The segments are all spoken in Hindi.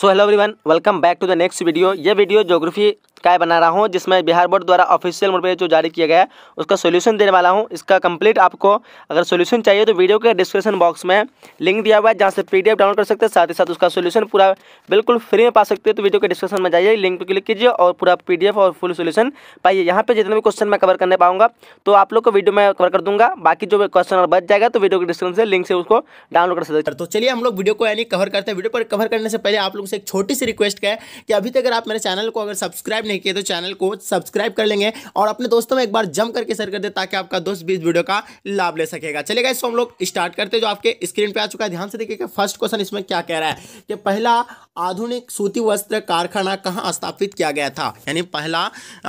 so hello everyone welcome back to the next video ये वीडियो ज्योग्राफी काय बना रहा हूँ जिसमें बिहार बोर्ड द्वारा ऑफिशियल मोड पर जो जारी किया गया है उसका सोल्यूशन देने वाला हूँ इसका कंप्लीट आपको अगर सोल्यूशन चाहिए तो वीडियो के डिस्क्रिप्शन बॉक्स में लिंक दिया हुआ है जहाँ से पी डाउनलोड कर सकते हैं साथ ही साथ उसका सोल्यूशन पूरा बिल्कुल फ्री में पा सकते हैं तो वीडियो के डिस्क्रिप्शन में जाइए लिंक पर क्लिक कीजिए और पूरा पी और फुल सोल्यूशन पाइए यहाँ पर जितने भी क्वेश्चन मैं कवर करने पाऊंगा तो आप लोग को वीडियो में कवर कर दूंगा बाकी जो क्वेश्चन बच जाएगा तो वीडियो के डिस्क्रिप्शन से लिंक से उसको डाउनलोड कर सकते हैं तो चलिए हम लोग वीडियो को यानी कवर करते हैं वीडियो पर कवर करने से पहले आप लोग से एक छोटी सी रिक्वेस्ट है कि अभी तक अगर आप मेरे चैनल को अगर सब्सक्राइब नहीं नहीं किए तो चैनल को सब्सक्राइब कर लेंगे और अपने दोस्तों में एक बार जम करके शेयर कर दे ताकि आपका दोस्त भी इस वीडियो का लाभ ले सकेगा चलेगा इसको तो हम लोग स्टार्ट करते जो आपके स्क्रीन पर आ चुका है ध्यान से देखिए फर्स्ट क्वेश्चन इसमें क्या कह रहा है कि पहला आधुनिक सूती वस्त्र कारखाना कहाँ स्थापित किया गया था यानी पहला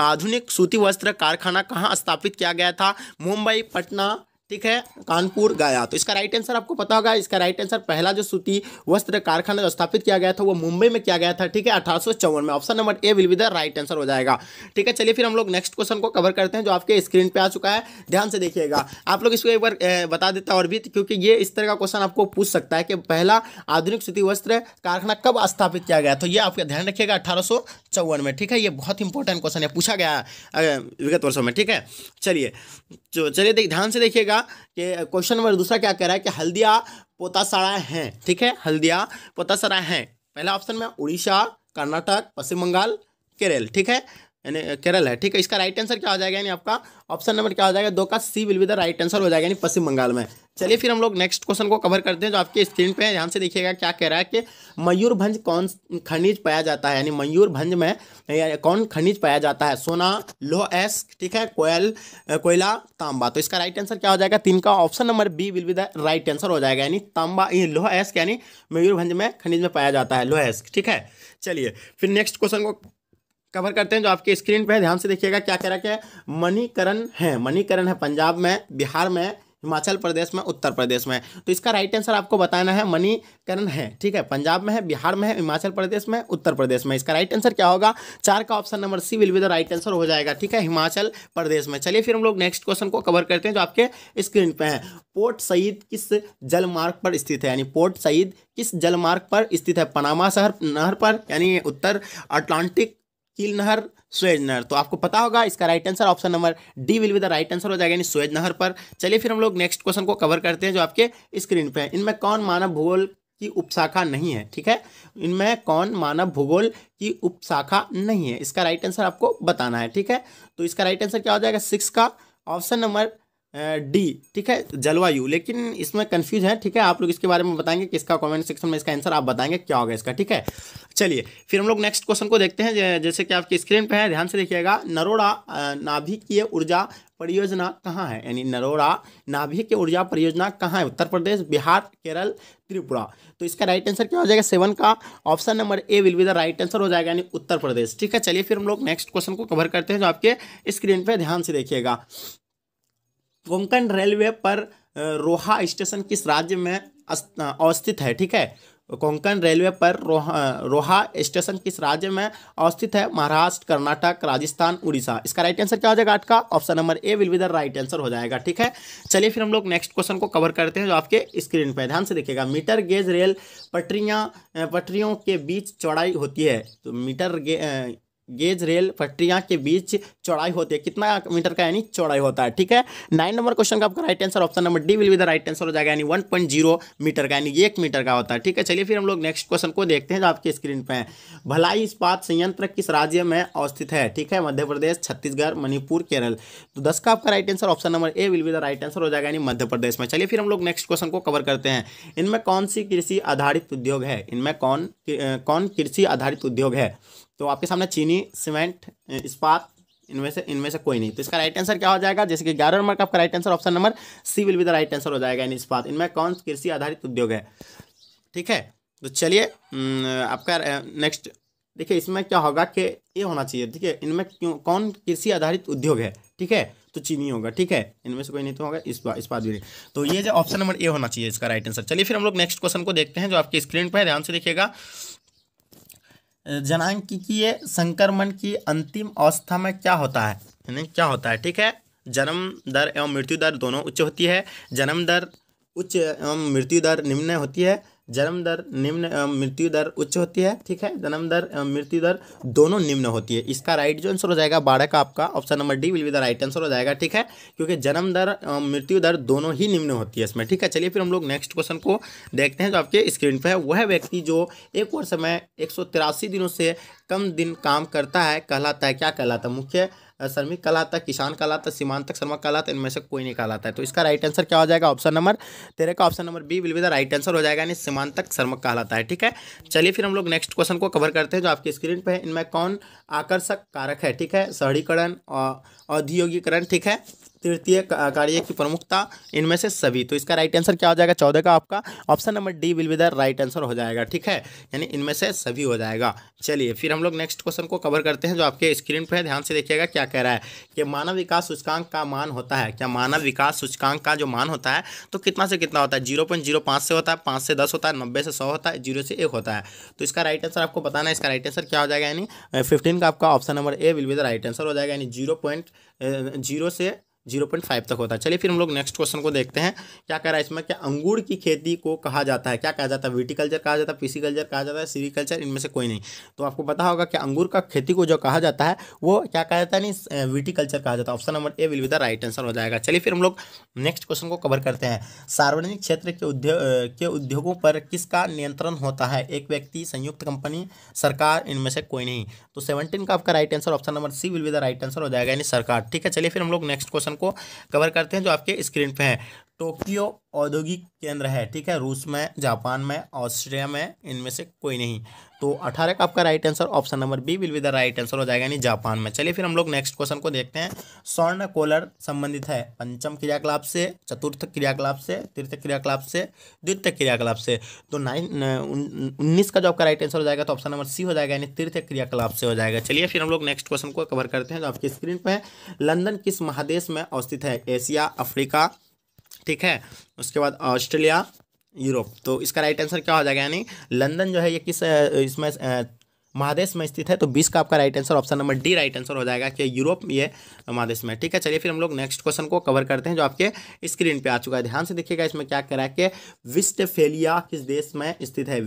आधुनिक सूती वस्त्र कारखाना कहाँ स्थापित किया गया था मुंबई पटना ठीक है कानपुर गया तो इसका राइट आंसर आपको पता होगा इसका राइट आंसर पहला जो सूती वस्त्र कारखाना जो स्थापित किया गया था वो मुंबई में किया गया था ठीक है अठारह में option number A will be the right answer हो जाएगा ठीक है चलिए फिर हम लोग नेक्स्ट क्वेश्चन को कवर करते हैं जो आपके स्क्रीन पे आ चुका है ध्यान से देखिएगा आप लोग इसको एक बार बता देता और भी क्योंकि ये इस तरह का क्वेश्चन आपको पूछ सकता है कि पहला आधुनिक सूती वस्त्र कारखाना कब स्थापित किया गया तो ये आपका ध्यान रखिएगा अठारह में ठीक है ये बहुत इंपॉर्टेंट क्वेश्चन है पूछा गया विगत वर्षों में ठीक है चलिए तो चलिए ध्यान से देखिएगा दूसरा कि क्वेश्चन नंबर दूसरा क्या कह रहा है कि हल्दिया पोतासरा है ठीक है हल्दिया पोतासाड़ा है पहला ऑप्शन में उड़ीसा कर्नाटक पश्चिम बंगाल केरल ठीक है यानी केरल है ठीक है इसका राइट आंसर क्या हो जाएगा यानी आपका ऑप्शन नंबर क्या हो जाएगा दो का C will be the right answer हो जाएगा यानी पश्चिम बंगाल में चलिए फिर हम लोग नेक्स्ट क्वेश्चन को कवर करते हैं जो आपके स्क्रीन पे है ध्यान से देखिएगा क्या कह रहा है कि मयूरभंज कौन खनिज पाया जाता है यानी मयूरभंज में कौन खनिज पाया जाता है सोना लोह एस ठीक है कोयल कोयला तांबा तो इसका राइट आंसर क्या हो जाएगा तीन का option number B will be the right answer हो जाएगा यानी तांबा लोह एस्क यानी मयूरभंज में खनिज में पाया जाता है लोह एस्क ठीक है चलिए फिर नेक्स्ट क्वेश्चन को कवर करते हैं जो आपके स्क्रीन पे है ध्यान से देखिएगा क्या कह रहा है मणिकरण है मणिकरण है पंजाब में बिहार में हिमाचल प्रदेश में उत्तर प्रदेश में तो इसका राइट आंसर आपको बताना है मणिकरण है ठीक है पंजाब में है बिहार में है हिमाचल प्रदेश में उत्तर प्रदेश में इसका राइट आंसर क्या होगा चार का option number C will be the right answer हो जाएगा ठीक है हिमाचल प्रदेश में चलिए फिर हम लोग नेक्स्ट क्वेश्चन को कवर करते हैं जो आपके स्क्रीन पर है पोर्ट सईद किस जलमार्ग पर स्थित है यानी पोर्ट सईद किस जलमार्ग पर स्थित है पनामा शहर नहर पर यानी उत्तर अटलांटिक किल नहर स्वेज नहर तो आपको पता होगा इसका right answer option number D will be the right answer हो जाएगा यानी स्वेज नहर पर चलिए फिर हम लोग नेक्स्ट क्वेश्चन को कवर करते हैं जो आपके स्क्रीन पर है इनमें कौन मानव भूगोल की उपशाखा नहीं है ठीक है इनमें कौन मानव भूगोल की उपशाखा नहीं है इसका राइट आंसर आपको बताना है ठीक है तो इसका राइट आंसर क्या हो जाएगा सिक्स का ऑप्शन नंबर डी ठीक है जलवायु लेकिन इसमें कंफ्यूज है ठीक है आप लोग इसके बारे में बताएंगे किसका कमेंट सेक्शन में इसका आंसर आप बताएंगे क्या होगा इसका ठीक है चलिए फिर हम लोग नेक्स्ट क्वेश्चन को देखते हैं जैसे कि आपकी स्क्रीन पे है ध्यान से देखिएगा नरोड़ा नाभिकीय ऊर्जा परियोजना कहाँ है यानी नरोड़ा नाभिक ऊर्जा परियोजना कहाँ है उत्तर प्रदेश बिहार केरल त्रिपुरा तो इसका राइट आंसर क्या हो जाएगा सेवन का option number A will be the right answer हो जाएगा यानी उत्तर प्रदेश ठीक है चलिए फिर हम लोग नेक्स्ट क्वेश्चन को कवर करते हैं जो आपके स्क्रीन पर ध्यान से देखिएगा कोंकण रेलवे पर रोहा स्टेशन किस राज्य में अवस्थित है ठीक है कोंकण रेलवे पर रोहा रोहा स्टेशन किस राज्य में अवस्थित है महाराष्ट्र कर्नाटक राजस्थान उड़ीसा इसका राइट आंसर क्या हो जाएगा का option number A will be the right answer हो जाएगा ठीक है चलिए फिर हम लोग नेक्स्ट क्वेश्चन को कवर करते हैं जो आपके स्क्रीन पर ध्यान से देखिएगा मीटर गेज रेल पटरियाँ पटरियों के बीच चौड़ाई होती है तो मीटर गे गेज रेल पटरियां के बीच चौड़ाई होती है कितना मीटर का यानी चौड़ाई होता है ठीक है नाइन नंबर क्वेश्चन का आपका right answer option number D will be the right answer हो जाएगा यानी वन पॉइंट जीरो मीटर का यानी एक मीटर का होता है ठीक है चलिए फिर हम लोग नेक्स्ट क्वेश्चन को देखते हैं जो आपके स्क्रीन पर है भलाई इस्पात संयंत्र किस राज्य में अवस्थित है ठीक है मध्य प्रदेश छत्तीसगढ़ मणिपुर केरल तो दस का आपका right answer option number A will be the right answer हो जाएगा यानी मध्य प्रदेश में चलिए फिर हम लोग नेक्स्ट क्वेश्चन को कवर करते हैं इनमें कौन सी कृषि आधारित उद्योग है इनमें कौन कौन कृषि आधारित उद्योग है तो आपके सामने चीनी सीमेंट इस्पात इनमें से इनमें से कोई नहीं तो इसका राइट आंसर क्या हो जाएगा जैसे कि ग्यारह नंबर का आपका right answer option number C will be the right answer हो जाएगा इन इस्पात इनमें कौन कृषि आधारित उद्योग है ठीक है तो चलिए आपका नेक्स्ट देखिए इसमें क्या होगा कि ये होना चाहिए ठीक है इनमें क्यों कौन कृषि आधारित उद्योग है ठीक है तो चीनी होगा ठीक है इनमें से कोई नहीं तो होगा इस बात इस बात भी नहीं तो ये जो ऑप्शन नंबर ए होना चाहिए इसका राइट आंसर चलिए फिर हम लोग नेक्स्ट क्वेश्चन को देखते हैं जो आपकी स्क्रीन पर है ध्यान से देखिएगा जनांकिकीय संक्रमण की अंतिम अवस्था में क्या होता है यानी क्या होता है ठीक है जन्म दर एवं मृत्यु दर दोनों उच्च होती है जन्म दर उच्च एवं मृत्यु दर निम्न होती है जन्म दर निम्न मृत्यु दर उच्च होती है ठीक है जन्म दर मृत्यु दर दोनों निम्न होती है इसका राइट जो आंसर हो जाएगा बारह का आपका option number D will be the right answer हो जाएगा ठीक है क्योंकि जन्म दर मृत्यु दर दोनों ही निम्न होती है इसमें ठीक है चलिए फिर हम लोग नेक्स्ट क्वेश्चन को देखते हैं जो आपके स्क्रीन पर है वह व्यक्ति जो एक वर्ष में एक दिनों से कम दिन काम करता है कहलाता है क्या कहलाता है मुख्य श्रमिक कहलाता है किसान कहलाता है सीमांतक श्रमक कहलाता है इनमें से कोई नहीं कहलाता है तो इसका राइट आंसर क्या हो जाएगा ऑप्शन नंबर तेरह का option number B will be the right answer हो जाएगा यानी सीमांतक श्रमिक कहलाता है ठीक है चलिए फिर हम लोग नेक्स्ट क्वेश्चन को कवर करते हैं जो आपकी स्क्रीन पर है इनमें कौन आकर्षक कारक है ठीक है शहरीकरण औद्योगिकरण ठीक है तृतीय कार्य की प्रमुखता इनमें से सभी तो इसका राइट आंसर क्या हो जाएगा चौदह का आपका option number D will be the right answer हो जाएगा ठीक है यानी इनमें से सभी हो जाएगा चलिए फिर हम लोग नेक्स्ट क्वेश्चन को कवर करते हैं जो आपके स्क्रीन पर है ध्यान से देखिएगा क्या कह रहा है कि मानव विकास सूचकांक का मान होता है क्या मानव विकास सूचकांक का जो मान होता है तो कितना से कितना होता है जीरो पॉइंट जीरो पाँच से होता है पाँच से दस होता है नब्बे से सौ होता है जीरो से एक होता है तो इसका राइट आंसर आपको बताना है इसका राइट आंसर क्या हो जाएगा यानी फिफ्टीन का आपका option number A will be the right answer हो जाएगा यानी जीरो पॉइंट जीरो से जीरो पॉइंट फाइव तक होता है चलिए फिर हम लोग नेक्स्ट क्वेश्चन को देखते हैं क्या कह रहा है इसमें कि अंगूर की खेती को कहा जाता है क्या कहा जाता है विटिकल्चर कहा जाता है पीसीकल्चर कहा जाता है सीरीकल्चर इनमें से कोई नहीं तो आपको पता होगा कि अंगूर का खेती को जो कहा जाता है वो क्या कहा जाता है नहीं विटिकल्चर कहा जाता है option number A will with right answer हो जाएगा चलिए फिर हम लोग नेक्स्ट क्वेश्चन को कवर करते हैं सार्वजनिक क्षेत्र के उद्योग के उद्योगों पर किसका नियंत्रण होता है एक व्यक्ति संयुक्त कंपनी सरकार इनमें से कोई नहीं तो सेवनटीन का आपका right answer option number C will with right answer हो जाएगा यानी सरकार ठीक है चलिए फिर हम लोग नेक्स्ट क्वेश्चन को कवर करते हैं जो आपके स्क्रीन पे है टोक्यो औद्योगिक केंद्र है ठीक है रूस में जापान में ऑस्ट्रिया में इनमें से कोई नहीं तो अठारह का आपका right answer option number B will be the right answer हो जाएगा यानी जापान में चलिए फिर हम लोग नेक्स्ट क्वेश्चन को देखते हैं स्वर्ण कोलर संबंधित है पंचम क्रियाकलाप से चतुर्थ क्रियाकलाप से तीर्थ क्रियाकलाप से द्वितीय क्रियाकलाप से तो नाइन उन्नीस का जो आपका राइट आंसर हो जाएगा तो ऑप्शन नंबर सी हो जाएगा यानी तीर्थ क्रियाकलाप से हो जाएगा चलिए फिर हम लोग नेक्स्ट क्वेश्चन को कवर करते हैं जो आपकी स्क्रीन पर लंदन किस महादेश में अवस्थित है एशिया अफ्रीका ठीक है उसके बाद ऑस्ट्रेलिया यूरोप तो इसका राइट आंसर क्या हो जाएगा यानी लंदन जो है ये किस इसमें महादेश में स्थित है तो बीस का आपका right answer option number D right answer हो जाएगा कि यूरोप ये महादेश में ठीक है चलिए फिर हम लोग नेक्स्ट क्वेश्चन को कवर करते हैं जो आपके स्क्रीन पर आ चुका है ध्यान से देखिएगा इसमें क्या कह रहा है कि विस्ट किस देश में स्थित है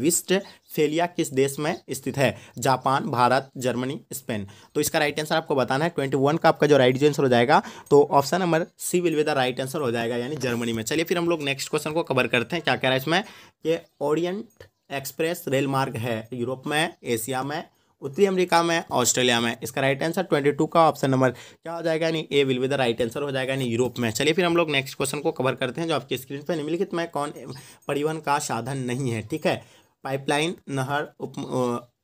फेलिया किस देश में स्थित है जापान भारत जर्मनी स्पेन तो इसका राइट आंसर आपको बताना है ट्वेंटी वन का आपका जो राइट आंसर हो जाएगा तो option number C will be the right answer हो जाएगा यानी जर्मनी में चलिए फिर हम लोग नेक्स्ट क्वेश्चन को कवर करते हैं क्या कह रहा है इसमें कि ओरिएंट एक्सप्रेस रेल मार्ग है यूरोप में एशिया में उत्तरी अमेरिका में ऑस्ट्रेलिया में इसका राइट आंसर ट्वेंटी टू का ऑप्शन नंबर क्या हो जाएगा यानी A will be the right answer हो जाएगा यानी यूरोप में चलिए फिर हम लोग नेक्स्ट क्वेश्चन को कवर करते हैं जो आपकी स्क्रीन पर निम्नलिखित में कौन परिवहन का साधन नहीं है ठीक है पाइपलाइन नहर उप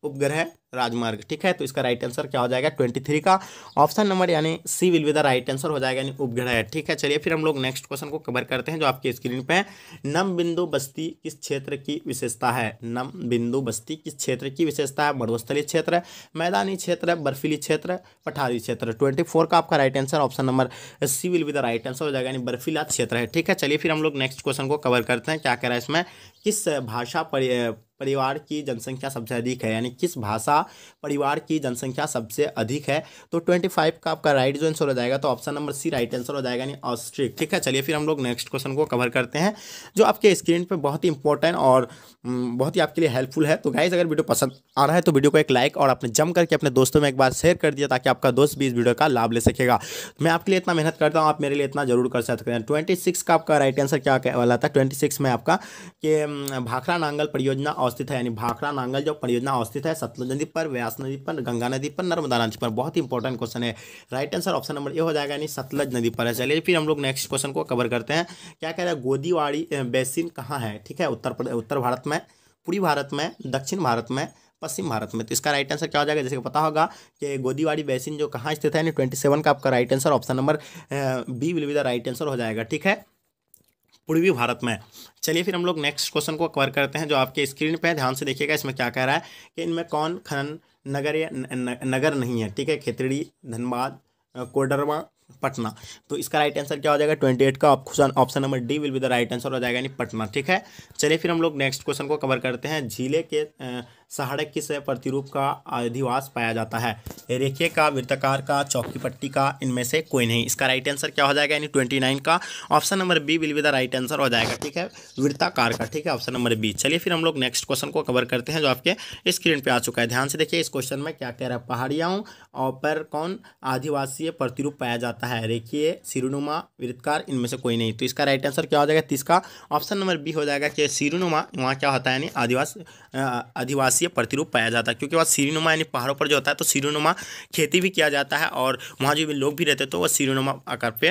उपग्रह राजमार्ग ठीक है तो इसका राइट आंसर क्या हो जाएगा ट्वेंटी थ्री का ऑप्शन नंबर यानी C will be the right answer हो जाएगा यानी उपग्रह ठीक है चलिए फिर हम लोग नेक्स्ट क्वेश्चन को कवर करते हैं जो आपके स्क्रीन पे नम बिंदु बस्ती किस क्षेत्र की विशेषता है नम बिंदु बस्ती किस क्षेत्र की विशेषता है मरुस्थलीय क्षेत्र मैदानी क्षेत्र बर्फीली क्षेत्र पठारी क्षेत्र ट्वेंटी फोर का आपका right answer option number C will be the right answer हो जाएगा यानी बर्फीला क्षेत्र है ठीक है चलिए फिर हम लोग नेक्स्ट क्वेश्चन को कवर करते हैं क्या कह रहा है इसमें किस भाषा परिवार की जनसंख्या सबसे अधिक है यानी किस भाषा परिवार की जनसंख्या सबसे अधिक है तो ट्वेंटी फाइव का आपका राइट जो आंसर हो जाएगा तो option number C right answer हो जाएगा यानी ऑस्ट्रिक ठीक है चलिए फिर हम लोग नेक्स्ट क्वेश्चन को कवर करते हैं जो आपके स्क्रीन पर बहुत ही इंपॉर्टेंट और हम्म, बहुत ही आपके लिए हेल्पफुल है तो गाइज अगर वीडियो पसंद आ रहा है तो वीडियो को एक लाइक और अपने जम करके अपने दोस्तों में एक बार शेयर कर दिया ताकि आपका दोस्त भी इस वीडियो का लाभ ले सकेगा मैं आपके लिए इतना मेहनत करता हूँ आप मेरे लिए इतना जरूर कर सकते हैं ट्वेंटी का आपका राइट आंसर क्या वाला था ट्वेंटी में आपका कि हम्म, भाखरा नांगल परियोजना और अवस्थित है यानी भाखड़ा नांगल जो परियोजना अवस्थित है सतलुज नदी पर व्यास नदी पर गंगा नदी पर नर्मदा नदी पर बहुत इंपॉर्टेंट क्वेश्चन है right answer option number A हो जाएगा यानी सतलज नदी पर है चलिए फिर हम लोग नेक्स्ट क्वेश्चन को कवर करते हैं क्या कह रहे हैं गोदीवाड़ी बेसिन कहाँ है ठीक है उत्तर प्रदेश उत्तर भारत में पूरी भारत में दक्षिण भारत में पश्चिम भारत में तो इसका राइट आंसर क्या हो जाएगा जैसे पता होगा कि गोदीवाड़ी बेसिन जो कहाँ स्थित है यानी ट्वेंटी सेवन का आपका right answer option number B will be the right answer हो जाएगा ठीक है पूर्वी भारत में चलिए फिर हम लोग नेक्स्ट क्वेश्चन को कवर करते हैं जो आपके स्क्रीन पर है ध्यान से देखिएगा इसमें क्या कह रहा है कि इनमें कौन खनन नगर या न, न, नगर नहीं है ठीक है खेतड़ी धनबाद कोडरमा पटना तो इसका राइट आंसर क्या हो जाएगा ट्वेंटी एट का option option number D will be the right answer हो जाएगा यानी पटना ठीक है चलिए फिर हम लोग नेक्स्ट क्वेश्चन को कवर करते हैं झीले के सहाड़क किस प्रतिरूप का अधिवास पाया जाता है रेखे का वृत्ताकार का चौकी पट्टी का इनमें से कोई नहीं इसका राइट आंसर क्या हो जाएगा यानी ट्वेंटी नाइन का option number B will be the right answer हो जाएगा ठीक है वृत्ताकार का ठीक है ऑप्शन नंबर बी चलिए फिर हम लोग नेक्स्ट क्वेश्चन को कवर करते हैं जो आपके स्क्रीन पर आ चुका है ध्यान से देखिए इस क्वेश्चन में क्या कह रहा है पहाड़ियाँ और पर कौन आदिवासीय प्रतिरूप पाया जाता है रेखिए सिरुनुमा वृत्तकार इनमें से कोई नहीं तो इसका राइट आंसर क्या हो जाएगा तीस का ऑप्शन नंबर बी हो जाएगा कि सिरुनुमा वहाँ क्या होता है यानी आदिवासी आदिवासी आवासीय प्रतिरूप पाया जाता है क्योंकि वहाँ सीरीनुमा यानी पहाड़ों पर जो होता है तो सीरीनुमा खेती भी किया जाता है और वहाँ जो भी लोग भी रहते तो वह सीरीनुमा आकार पे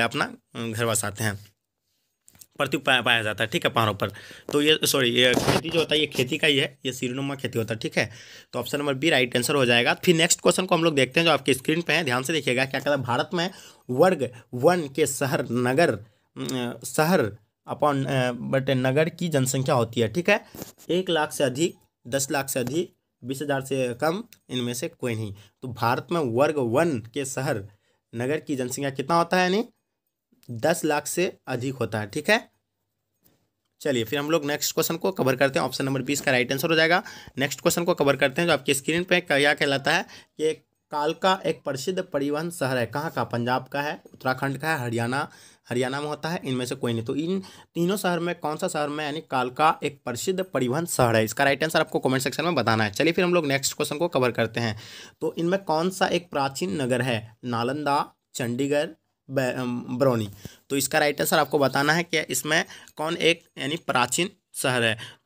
अपना घर बसाते हैं प्रति पाया जाता है ठीक है पहाड़ों पर तो ये सॉरी ये खेती जो होता है ये खेती का ही है ये सीरीनुमा खेती होता है ठीक है तो option number B right answer हो जाएगा फिर नेक्स्ट क्वेश्चन को हम लोग देखते हैं जो आपके स्क्रीन पे है ध्यान से देखिएगा क्या कहता है भारत में वर्ग वन के शहर नगर शहर अपॉन बट नगर की जनसंख्या होती है ठीक है एक लाख से अधिक दस लाख से अधिक बीस हज़ार से कम इनमें से कोई नहीं तो भारत में वर्ग वन के शहर नगर की जनसंख्या कितना होता है यानी दस लाख से अधिक होता है ठीक है चलिए फिर हम लोग नेक्स्ट क्वेश्चन को कवर करते हैं ऑप्शन नंबर बीस का राइट आंसर हो जाएगा नेक्स्ट क्वेश्चन को कवर करते हैं जो आपकी स्क्रीन पर क्या कहलाता है कि कालका एक प्रसिद्ध परिवहन शहर है कहाँ का पंजाब का है उत्तराखंड का है हरियाणा हरियाणा में होता है इनमें से कोई नहीं तो इन तीनों शहर में कौन सा शहर में यानी कालका एक प्रसिद्ध परिवहन शहर है इसका राइट आंसर आपको कमेंट सेक्शन में बताना है चलिए फिर हम लोग नेक्स्ट क्वेश्चन को कवर करते हैं तो इनमें कौन सा एक प्राचीन नगर है नालंदा चंडीगढ़ बरौनी तो इसका राइट आंसर आपको बताना है कि इसमें कौन एक यानी प्राचीन शहर है तो